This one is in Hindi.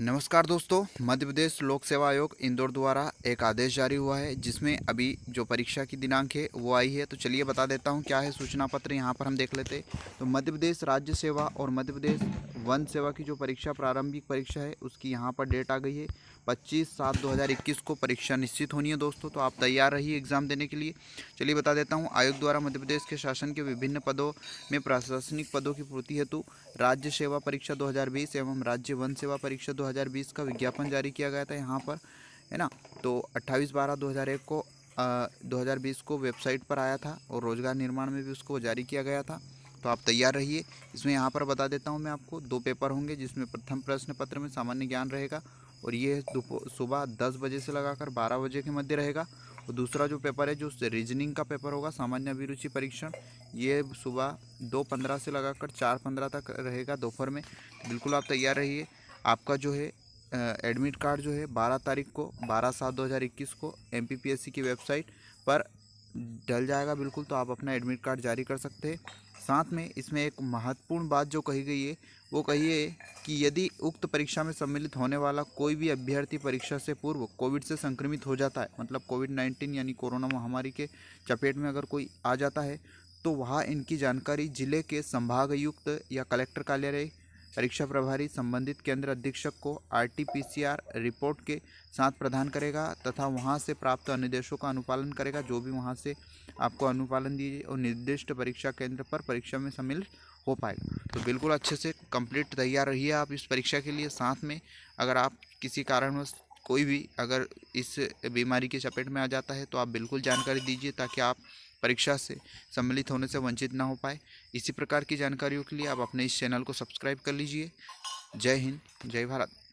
नमस्कार दोस्तों मध्य प्रदेश लोक सेवा आयोग इंदौर द्वारा एक आदेश जारी हुआ है जिसमें अभी जो परीक्षा की दिनांक है वो आई है तो चलिए बता देता हूँ क्या है सूचना पत्र यहाँ पर हम देख लेते तो मध्य प्रदेश राज्य सेवा और मध्य प्रदेश वन सेवा की जो परीक्षा प्रारंभिक परीक्षा है उसकी यहाँ पर डेट आ गई है 25 सात 2021 को परीक्षा निश्चित होनी है दोस्तों तो आप तैयार रहिए एग्ज़ाम देने के लिए चलिए बता देता हूँ आयोग द्वारा मध्य प्रदेश के शासन के विभिन्न पदों में प्रशासनिक पदों की पूर्ति हेतु राज्य सेवा परीक्षा 2020 एवं राज्य वन सेवा परीक्षा 2020 का विज्ञापन जारी किया गया था यहाँ पर है ना तो अट्ठाईस बारह दो को दो को वेबसाइट पर आया था और रोज़गार निर्माण में भी उसको जारी किया गया था तो आप तैयार रहिए इसमें यहाँ पर बता देता हूँ मैं आपको दो पेपर होंगे जिसमें प्रथम प्रश्न पत्र में सामान्य ज्ञान रहेगा और ये सुबह दस बजे से लगाकर बारह बजे के मध्य रहेगा और दूसरा जो पेपर है जो रीजनिंग का पेपर होगा सामान्य अभिरुचि परीक्षण ये सुबह दो पंद्रह से लगाकर चार पंद्रह तक रहेगा दोपहर में बिल्कुल आप तैयार रहिए आपका जो है एडमिट कार्ड जो है बारह तारीख को बारह सात दो हज़ार इक्कीस को एम की वेबसाइट पर डल जाएगा बिल्कुल तो आप अपना एडमिट कार्ड जारी कर सकते हैं साथ में इसमें एक महत्वपूर्ण बात जो कही गई है वो कही है कि यदि उक्त परीक्षा में सम्मिलित होने वाला कोई भी अभ्यर्थी परीक्षा से पूर्व कोविड से संक्रमित हो जाता है मतलब कोविड नाइन्टीन यानी कोरोना महामारी के चपेट में अगर कोई आ जाता है तो वहाँ इनकी जानकारी जिले के संभागायुक्त या कलेक्टर कार्यालय परीक्षा प्रभारी संबंधित केंद्र अधीक्षक को आरटीपीसीआर रिपोर्ट के साथ प्रदान करेगा तथा वहां से प्राप्त निर्देशों का अनुपालन करेगा जो भी वहां से आपको अनुपालन दीजिए और निर्दिष्ट परीक्षा केंद्र पर परीक्षा में शामिल हो पाएगा तो बिल्कुल अच्छे से कंप्लीट तैयार रहिए आप इस परीक्षा के लिए साथ में अगर आप किसी कारणवश कोई भी अगर इस बीमारी की चपेट में आ जाता है तो आप बिल्कुल जानकारी दीजिए ताकि आप परीक्षा से सम्मिलित होने से वंचित ना हो पाए इसी प्रकार की जानकारियों के लिए आप अपने इस चैनल को सब्सक्राइब कर लीजिए जय हिंद जय भारत